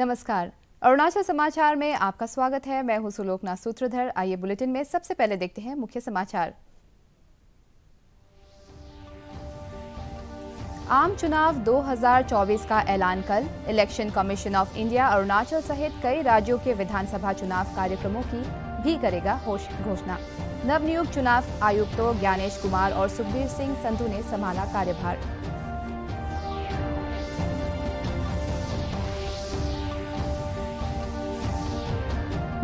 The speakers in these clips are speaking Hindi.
नमस्कार अरुणाचल समाचार में आपका स्वागत है मैं हूं सुलोकना सूत्रधर आइए बुलेटिन में सबसे पहले देखते हैं मुख्य समाचार आम चुनाव 2024 का ऐलान कल election commission of India Arunachal सहित कई राज्यों के विधानसभा चुनाव कार्यक्रमों की भी करेगा घोषणा नवनियुक्त चुनाव आयुक्तों ज्ञानेश कुमार और सुखबीर सिंह संधू ने संभाला कार्यभार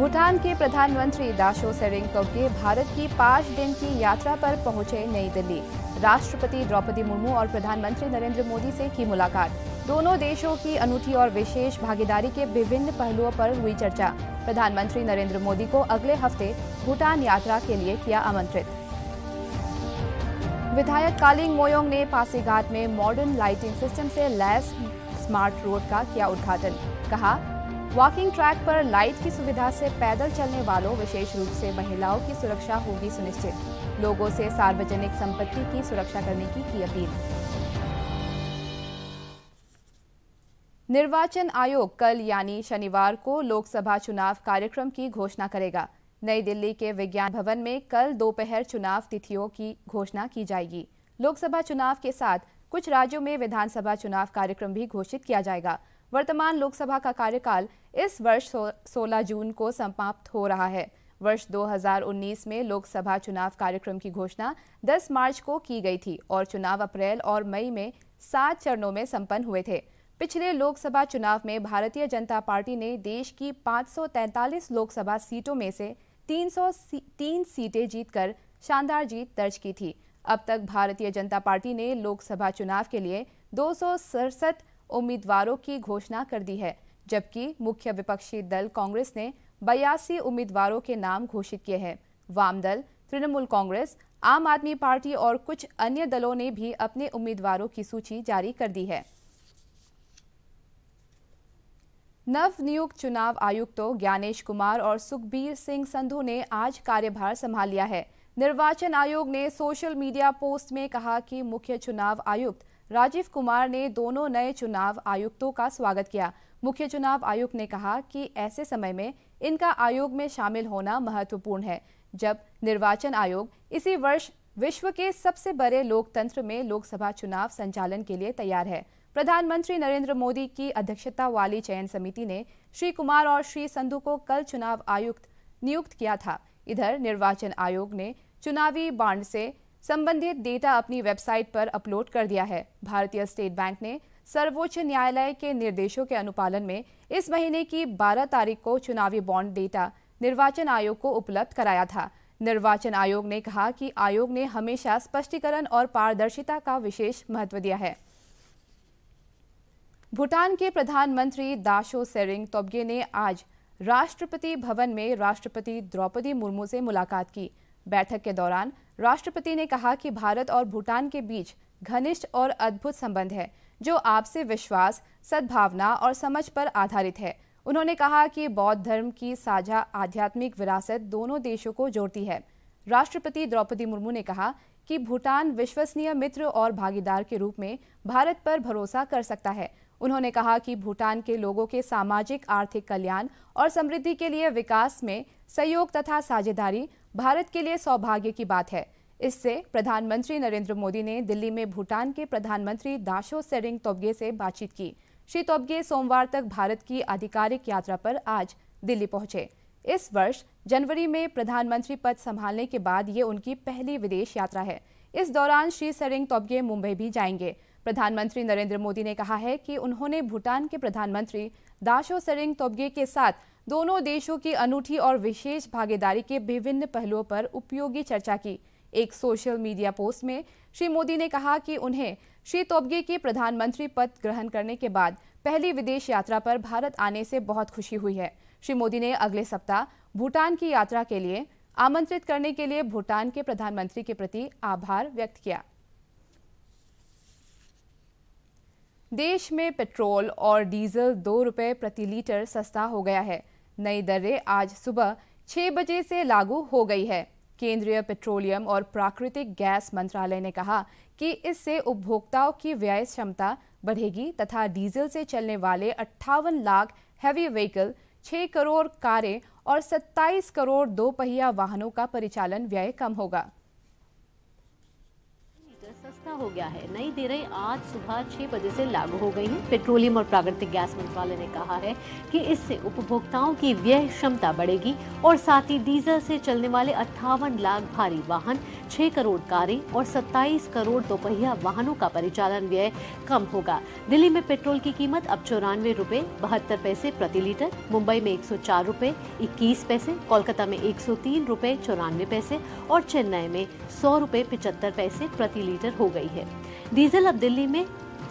भूटान के प्रधानमंत्री दाशो सेरिंगकबगे भारत की पाँच दिन की यात्रा पर पहुंचे नई दिल्ली राष्ट्रपति द्रौपदी मुर्मू और प्रधानमंत्री नरेंद्र मोदी से की मुलाकात दोनों देशों की अनूठी और विशेष भागीदारी के विभिन्न पहलुओं पर हुई चर्चा प्रधानमंत्री नरेंद्र मोदी को अगले हफ्ते भूटान यात्रा के लिए किया आमंत्रित विधायक कालिंग मोयोंग ने पासीघाट में मॉडर्न लाइटिंग सिस्टम से लैस स्मार्ट रोड का किया उद्घाटन कहा वॉकिंग ट्रैक पर लाइट की सुविधा से पैदल चलने वालों विशेष रूप से महिलाओं की सुरक्षा होगी सुनिश्चित लोगों से सार्वजनिक संपत्ति की सुरक्षा करने की की अपील निर्वाचन आयोग कल यानी शनिवार को लोकसभा चुनाव कार्यक्रम की घोषणा करेगा नई दिल्ली के विज्ञान भवन में कल दोपहर चुनाव तिथियों की घोषणा की जाएगी लोकसभा चुनाव के साथ कुछ राज्यों में विधानसभा चुनाव कार्यक्रम भी घोषित किया जाएगा वर्तमान लोकसभा का कार्यकाल इस वर्ष 16 जून को समाप्त हो रहा है वर्ष 2019 में लोकसभा चुनाव कार्यक्रम की घोषणा 10 मार्च को की गई थी और चुनाव अप्रैल और मई में सात चरणों में संपन्न हुए थे पिछले लोकसभा चुनाव में भारतीय जनता पार्टी ने देश की 543 लोकसभा सीटों में से 303 सीटें जीतकर शानदार जीत दर्ज की थी अब तक भारतीय जनता पार्टी ने लोकसभा चुनाव के लिए दो उम्मीदवारों की घोषणा कर दी है जबकि मुख्य विपक्षी दल कांग्रेस ने बयासी उम्मीदवारों के नाम घोषित किए हैं वाम दल तृणमूल कांग्रेस आम आदमी पार्टी और कुछ अन्य दलों ने भी अपने उम्मीदवारों की सूची जारी कर दी है नव नियुक्त चुनाव आयुक्तों ज्ञानेश कुमार और सुखबीर सिंह संधु ने आज कार्यभार संभाल लिया है निर्वाचन आयोग ने सोशल मीडिया पोस्ट में कहा कि मुख्य चुनाव आयुक्त राजीव कुमार ने दोनों नए चुनाव आयुक्तों का स्वागत किया मुख्य चुनाव आयुक्त ने कहा कि ऐसे समय में इनका आयोग में शामिल होना महत्वपूर्ण है जब निर्वाचन आयोग इसी वर्ष विश्व के सबसे बड़े लोकतंत्र में लोकसभा चुनाव संचालन के लिए तैयार है प्रधानमंत्री नरेंद्र मोदी की अध्यक्षता वाली चयन समिति ने श्री कुमार और श्री संधु को कल चुनाव आयुक्त नियुक्त किया था इधर निर्वाचन आयोग ने चुनावी बांड से संबंधित डेटा अपनी वेबसाइट पर अपलोड कर दिया है भारतीय स्टेट बैंक ने सर्वोच्च न्यायालय के निर्देशों के अनुपालन में इस महीने की 12 तारीख को चुनावी बॉन्ड डेटा निर्वाचन आयोग को उपलब्ध कराया था निर्वाचन आयोग ने कहा कि आयोग ने हमेशा स्पष्टीकरण और पारदर्शिता का विशेष महत्व दिया है भूटान के प्रधानमंत्री दाशो सेरिंग तोबगे ने आज राष्ट्रपति भवन में राष्ट्रपति द्रौपदी मुर्मू से मुलाकात की बैठक के दौरान राष्ट्रपति ने कहा कि भारत और भूटान के बीच घनिष्ठ और अद्भुत संबंध है जो आपसे विश्वास सद्भावना और समझ पर आधारित है उन्होंने कहा कि बौद्ध धर्म की साझा आध्यात्मिक विरासत दोनों देशों को जोड़ती है राष्ट्रपति द्रौपदी मुर्मू ने कहा कि भूटान विश्वसनीय मित्र और भागीदार के रूप में भारत पर भरोसा कर सकता है उन्होंने कहा कि भूटान के लोगों के सामाजिक आर्थिक कल्याण और समृद्धि के लिए विकास में सहयोग तथा साझेदारी भारत के लिए सौभाग्य की बात है इससे प्रधानमंत्री नरेंद्र मोदी ने दिल्ली में भूटान के प्रधानमंत्री दाशो सेरिंग तोबगे से बातचीत की श्री तोबगे सोमवार तक भारत की आधिकारिक यात्रा पर आज दिल्ली पहुंचे इस वर्ष जनवरी में प्रधानमंत्री पद संभालने के बाद ये उनकी पहली विदेश यात्रा है इस दौरान श्री सेरिंग तोबगे मुंबई भी जाएंगे प्रधानमंत्री नरेंद्र मोदी ने कहा है कि उन्होंने भूटान के प्रधानमंत्री दाशो सेरिंग तोबगे के साथ दोनों देशों की अनूठी और विशेष भागीदारी के विभिन्न पहलुओं पर उपयोगी चर्चा की एक सोशल मीडिया पोस्ट में श्री मोदी ने कहा कि उन्हें श्री तोबगे के प्रधानमंत्री पद ग्रहण करने के बाद पहली विदेश यात्रा पर भारत आने से बहुत खुशी हुई है श्री मोदी ने अगले सप्ताह भूटान की यात्रा के लिए आमंत्रित करने के लिए भूटान के प्रधानमंत्री के प्रति आभार व्यक्त किया देश में पेट्रोल और डीजल दो रुपये प्रति लीटर सस्ता हो गया है नई दरें आज सुबह छः बजे से लागू हो गई है केंद्रीय पेट्रोलियम और प्राकृतिक गैस मंत्रालय ने कहा कि इससे उपभोक्ताओं की व्यय क्षमता बढ़ेगी तथा डीजल से चलने वाले अट्ठावन लाख हैवी व्हीकल 6 करोड़ कारें और 27 करोड़ दो पहिया वाहनों का परिचालन व्यय कम होगा गया है नई दरें आज सुबह छह बजे से लागू हो गई हैं पेट्रोलियम और प्राकृतिक गैस मंत्रालय ने कहा है कि इससे उपभोक्ताओं की व्यय क्षमता बढ़ेगी और साथ ही डीजल से चलने वाले अट्ठावन लाख भारी वाहन छह करोड़ कारें और सत्ताईस करोड़ दोपहिया वाहनों का परिचालन व्यय कम होगा दिल्ली में पेट्रोल की कीमत अब चौरानवे रूपए बहत्तर पैसे प्रति लीटर मुंबई में एक सौ चार रूपए इक्कीस पैसे कोलकाता में एक सौ तीन रूपए चौरानवे पैसे और चेन्नई में सौ रूपए पचहत्तर पैसे प्रति लीटर हो गई है है डीजल अब दिल्ली में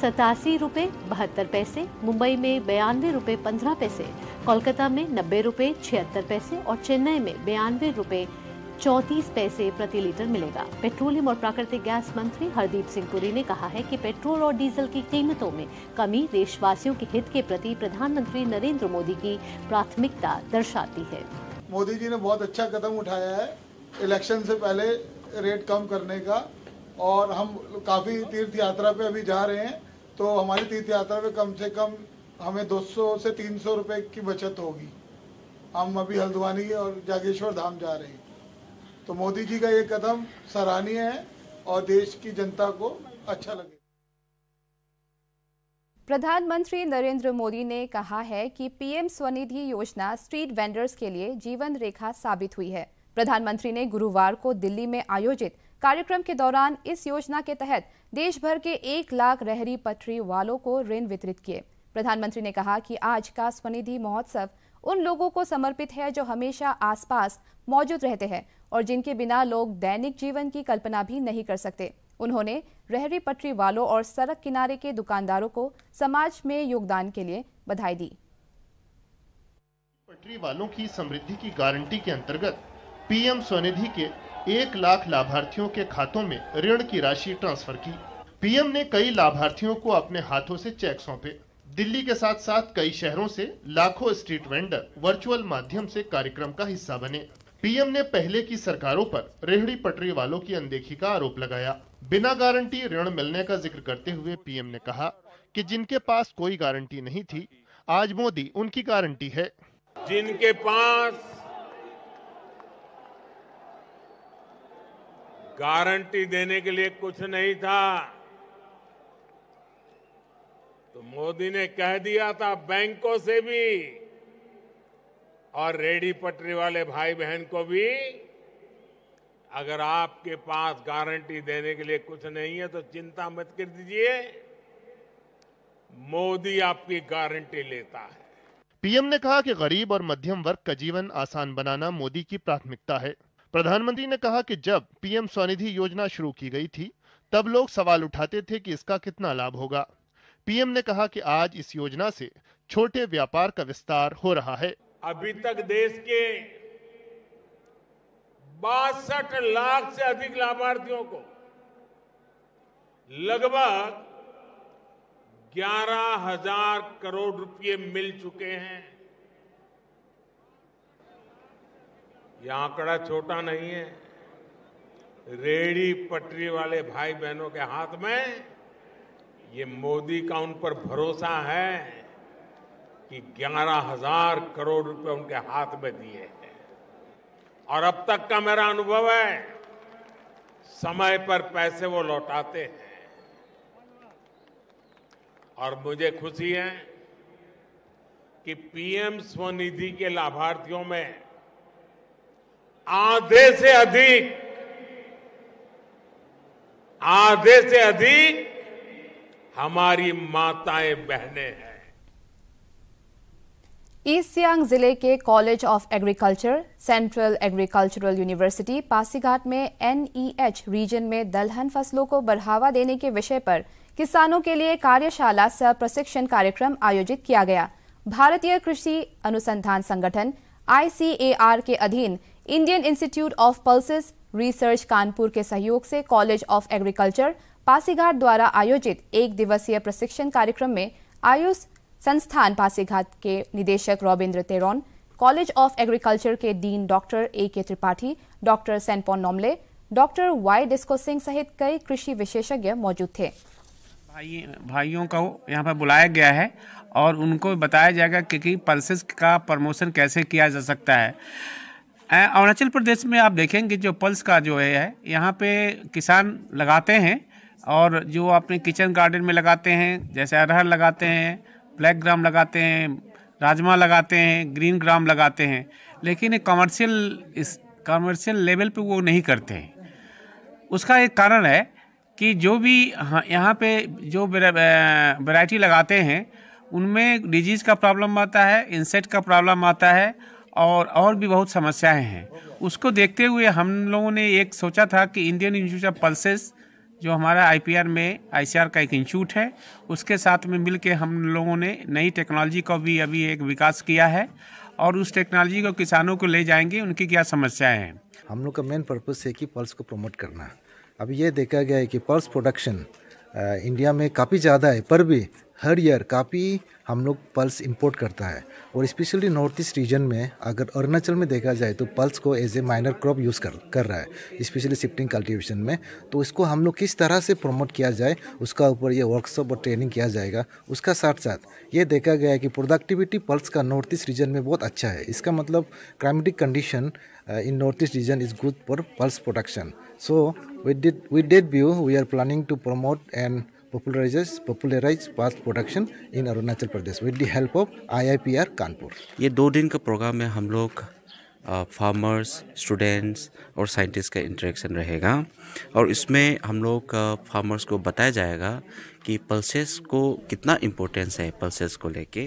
सतासी रूपए बहत्तर पैसे मुंबई में बयानवे रूपए पंद्रह पैसे कोलकाता में नब्बे रूपए छिहत्तर पैसे और चेन्नई में बयानवे रूपए चौंतीस पैसे प्रति लीटर मिलेगा पेट्रोलियम और प्राकृतिक गैस मंत्री हरदीप सिंह पुरी ने कहा है कि पेट्रोल और डीजल की कीमतों में कमी देशवासियों के हित के प्रति प्रधानमंत्री नरेंद्र मोदी की प्राथमिकता दर्शाती है मोदी जी ने बहुत अच्छा कदम उठाया है इलेक्शन से पहले रेट कम करने का और हम काफ़ी तीर्थ यात्रा पे अभी जा रहे हैं तो हमारी तीर्थ यात्रा पे कम से कम हमें 200 से 300 रुपए की बचत होगी हम अभी हल्द्वानी और जागेश्वर धाम जा रहे हैं तो मोदी जी का ये कदम सराहनीय है और देश की जनता को अच्छा लगे प्रधानमंत्री नरेंद्र मोदी ने कहा है कि पीएम स्वनिधि योजना स्ट्रीट वेंडर्स के लिए जीवन रेखा साबित हुई है प्रधानमंत्री ने गुरुवार को दिल्ली में आयोजित कार्यक्रम के दौरान इस योजना के तहत देश भर के एक लाख रहरी पटरी वालों को ऋण वितरित किए प्रधानमंत्री ने कहा कि आज का स्वनिधि महोत्सव उन लोगों को समर्पित है जो हमेशा आसपास मौजूद रहते हैं और जिनके बिना लोग दैनिक जीवन की कल्पना भी नहीं कर सकते उन्होंने रहरी पटरी वालों और सड़क किनारे के दुकानदारों को समाज में योगदान के लिए बधाई दी पटरी वालों की समृद्धि की गारंटी के अंतर्गत पीएम स्वनिधि के एक लाख लाभार्थियों के खातों में ऋण की राशि ट्रांसफर की पीएम ने कई लाभार्थियों को अपने हाथों से चेक सौंपे दिल्ली के साथ साथ कई शहरों से लाखों स्ट्रीट वेंडर वर्चुअल माध्यम से कार्यक्रम का हिस्सा बने पीएम ने पहले की सरकारों पर रेहड़ी पटरी वालों की अनदेखी का आरोप लगाया बिना गारंटी ऋण मिलने का जिक्र करते हुए पीएम ने कहा कि जिनके पास कोई गारंटी नहीं थी आज मोदी उनकी गारंटी है जिनके पास गारंटी देने के लिए कुछ नहीं था तो मोदी ने कह दिया था बैंकों से भी और रेडी पटरी वाले भाई बहन को भी अगर आपके पास गारंटी देने के लिए कुछ नहीं है तो चिंता मत कर दीजिए मोदी आपकी गारंटी लेता है पीएम ने कहा कि गरीब और मध्यम वर्ग का जीवन आसान बनाना मोदी की प्राथमिकता है प्रधानमंत्री ने कहा कि जब पीएम स्वनिधि योजना शुरू की गई थी तब लोग सवाल उठाते थे कि इसका कितना लाभ होगा पीएम ने कहा कि आज इस योजना से छोटे व्यापार का विस्तार हो रहा है अभी तक देश के बासठ लाख से अधिक लाभार्थियों को लगभग ग्यारह हजार करोड़ रुपए मिल चुके हैं ये आंकड़ा छोटा नहीं है रेडी पटरी वाले भाई बहनों के हाथ में ये मोदी का उन पर भरोसा है कि ग्यारह हजार करोड़ रुपए उनके हाथ में दिए हैं और अब तक का मेरा अनुभव है समय पर पैसे वो लौटाते हैं और मुझे खुशी है कि पीएम स्वनिधि के लाभार्थियों में आधे से अधिक आधे से अधिक हमारी माताएं बहनें हैं ईस्ट सियांग जिले के college of agriculture central agricultural university Pasighat में एनईएच रीजन में दलहन फसलों को बढ़ावा देने के विषय पर किसानों के लिए कार्यशाला सह प्रशिक्षण कार्यक्रम आयोजित किया गया भारतीय कृषि अनुसंधान संगठन आईसीएआर के अधीन Indian institute of pulses research Kanpur के सहयोग से कॉलेज ऑफ एग्रीकल्चर पासीघाट द्वारा आयोजित एक दिवसीय प्रशिक्षण कार्यक्रम में आयुष संस्थान पासीघाट के निदेशक Robindra Teron college of agriculture के dean doctor A K Tripathi doctor Sainpon Nomle doctor Y Disco Singh सहित कई कृषि विशेषज्ञ मौजूद थे भाई भाइयों को यहाँ पर बुलाया गया है और उनको बताया जाएगा कि, कि का प्रमोशन कैसे किया जा सकता है अरुणाचल प्रदेश में आप देखेंगे जो पल्स का जो है यहाँ पे किसान लगाते हैं और जो अपने किचन गार्डन में लगाते हैं जैसे अरहर लगाते हैं ब्लैक ग्राम लगाते हैं राजमा लगाते हैं ग्रीन ग्राम लगाते हैं लेकिन एक कमर्शियल इस कमर्शियल लेवल पे वो नहीं करते हैं उसका एक कारण है कि जो भी यहाँ पे जो वैरायटी लगाते हैं उनमें डिजीज़ का प्रॉब्लम आता है इंसेक्ट का प्रॉब्लम आता है और और भी बहुत समस्याएं हैं उसको देखते हुए हम लोगों ने एक सोचा था कि इंडियन इंस्टीट्यूट ऑफ पल्सेस जो हमारा आईपीआर में आईसीआर का एक इंस्टीट्यूट है उसके साथ में मिलके हम लोगों ने नई टेक्नोलॉजी का भी अभी एक विकास किया है और उस टेक्नोलॉजी को किसानों को ले जाएंगे उनकी क्या समस्याएं हैं हम लोग का मेन पर्पज़ है कि पल्स को प्रमोट करना अब ये देखा गया है कि पल्स प्रोडक्शन इंडिया में काफ़ी ज़्यादा है पर भी हर ईयर काफ़ी हम लोग पल्स इंपोर्ट करता है और स्पेशली नॉर्थ ईस्ट रीजन में अगर अरुणाचल में देखा जाए तो पल्स को as a minor crop use कर कर रहा है स्पेशली शिफ्टिंग कल्टीवेशन में तो इसको हम लोग किस तरह से प्रमोट किया जाए उसका ऊपर ये वर्कशॉप और ट्रेनिंग किया जाएगा उसका साथ साथ ये देखा गया है कि प्रोडक्टिविटी पल्स का नॉर्थ ईस्ट रीजन में बहुत अच्छा है इसका मतलब climatic condition in north east region is good for pulse production so with with that view we are planning to promote and popularizes popularize path production in Arunachal Pradesh with the help of IIPR Kanpur ये दो दिन का प्रोग्राम में हम लोग फार्मर्स uh, स्टूडेंट्स और साइंटिस्ट का इंटरेक्शन रहेगा और इसमें हम लोग फार्मर्स uh, को बताया जाएगा कि पल्सेस को कितना इम्पोर्टेंस है पल्सेस को लेके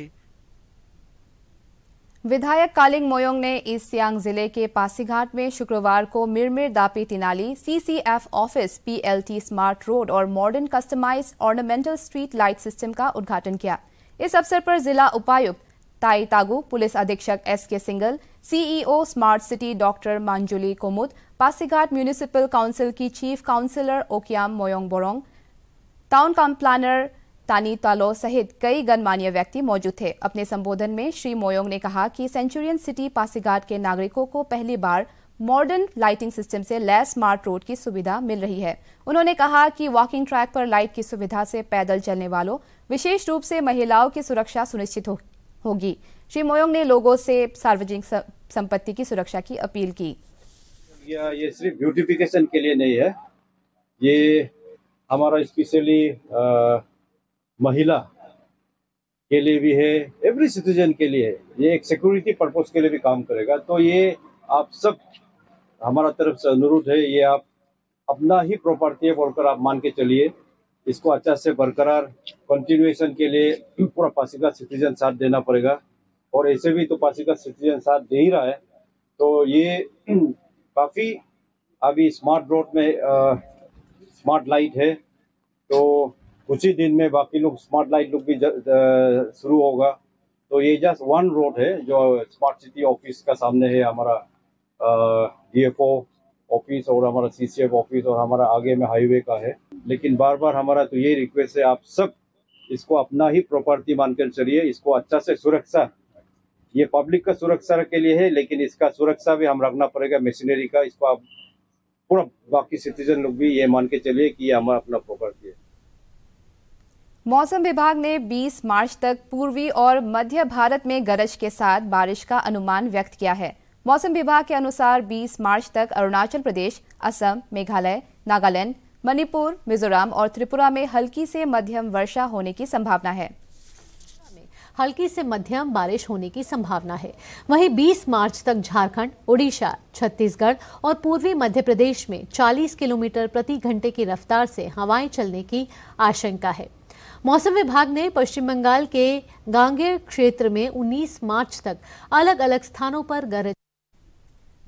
विधायक कालिंग मोयोंग ने ईस्ट सियांग जिले के पासीघाट में शुक्रवार को Mirmir Dapi Tinali CCF office PLT smart road और modern customize ornamental street light system का उद्घाटन किया इस अवसर पर जिला उपायुक्त ताई तागू पुलिस अधीक्षक S K Singal CEO e smart city doctor Manjuli Komud Pasighat municipal council की chief councillor Okiyam Moyong Borong town cum planner Tani Talo सहित कई गणमान्य व्यक्ति मौजूद थे अपने संबोधन में श्री मोयोंग ने कहा कि सेंचुरियन सिटी पासीघाट के नागरिकों को पहली बार मॉडर्न लाइटिंग सिस्टम से लैस स्मार्ट रोड की सुविधा मिल रही है उन्होंने कहा कि वॉकिंग ट्रैक पर लाइट की सुविधा से पैदल चलने वालों विशेष रूप से महिलाओं की सुरक्षा सुनिश्चित हो, होगी श्री मोयोंग ने लोगों से सार्वजनिक संपत्ति की सुरक्षा की अपील की ये सिर्फ ब्यूटिफिकेशन के लिए नहीं है ये हमारा स्पेशली महिला के लिए भी है एवरी सिटीजन के लिए है ये एक सिक्योरिटी पर्पज के लिए भी काम करेगा तो ये आप सब हमारा तरफ से अनुरोध है ये आप अपना ही प्रॉपर्टी है बोलकर आप मान के चलिए इसको अच्छा से बरकरार कंटिन्यूएशन के लिए पूरा पासिका सिटीजन साथ देना पड़ेगा और ऐसे भी तो पासिका सिटीजन साथ दे ही रहा है तो ये काफ़ी अभी स्मार्ट रोड में आ, स्मार्ट लाइट है तो कुछ ही दिन में बाकी लोग स्मार्ट लाइट लुक भी शुरू होगा तो ये जस्ट वन रोड है जो स्मार्ट सिटी ऑफिस का सामने है हमारा डी ऑफिस और हमारा सी ऑफिस और हमारा आगे में हाईवे का है लेकिन बार बार हमारा तो यही रिक्वेस्ट है आप सब इसको अपना ही प्रॉपर्टी मानकर चलिए इसको अच्छा से सुरक्षा ये पब्लिक का सुरक्षा के लिए है लेकिन इसका सुरक्षा भी हम रखना पड़ेगा मशीनरी का इसको आप पूरा बाकी सिटीजन लोग भी ये मान के चलिए कि ये हमारा अपना प्रॉपर्टी है मौसम विभाग ने 20 मार्च तक पूर्वी और मध्य भारत में गरज के साथ बारिश का अनुमान व्यक्त किया है मौसम विभाग के अनुसार 20 मार्च तक अरुणाचल प्रदेश असम मेघालय नागालैंड मणिपुर मिजोरम और त्रिपुरा में हल्की से मध्यम वर्षा होने की संभावना है हल्की से मध्यम बारिश होने की संभावना है वहीं 20 मार्च तक झारखंड उड़ीसा छत्तीसगढ़ और पूर्वी मध्य प्रदेश में 40 किलोमीटर प्रति घंटे की रफ्तार से हवाएं चलने की आशंका है मौसम विभाग ने पश्चिम बंगाल के गांगेर क्षेत्र में 19 मार्च तक अलग अलग स्थानों पर गरज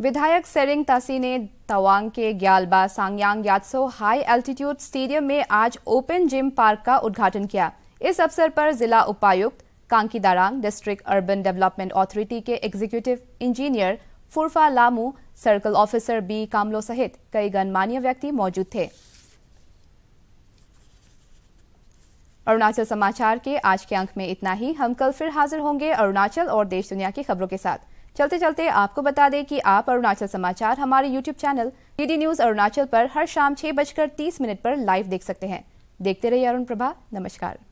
विधायक सेरिंग तासी ने तवांग के Gyalba Sangyang Yatso high altitude stadium में आज ओपन जिम पार्क का उद्घाटन किया इस अवसर पर जिला उपायुक्त Kanki Darang district urban development authority के executive engineer Phurpa Lamu circle officer B Kamlo सहित कई गणमान्य व्यक्ति मौजूद थे अरुणाचल समाचार के आज के अंक में इतना ही हम कल फिर हाजिर होंगे अरुणाचल और देश दुनिया की खबरों के साथ चलते चलते आपको बता दें कि आप अरुणाचल समाचार हमारे YouTube channel D news Arunachal पर हर शाम छह बजकर तीस मिनट पर लाइव देख सकते हैं देखते रहिए अरुण प्रभा नमस्कार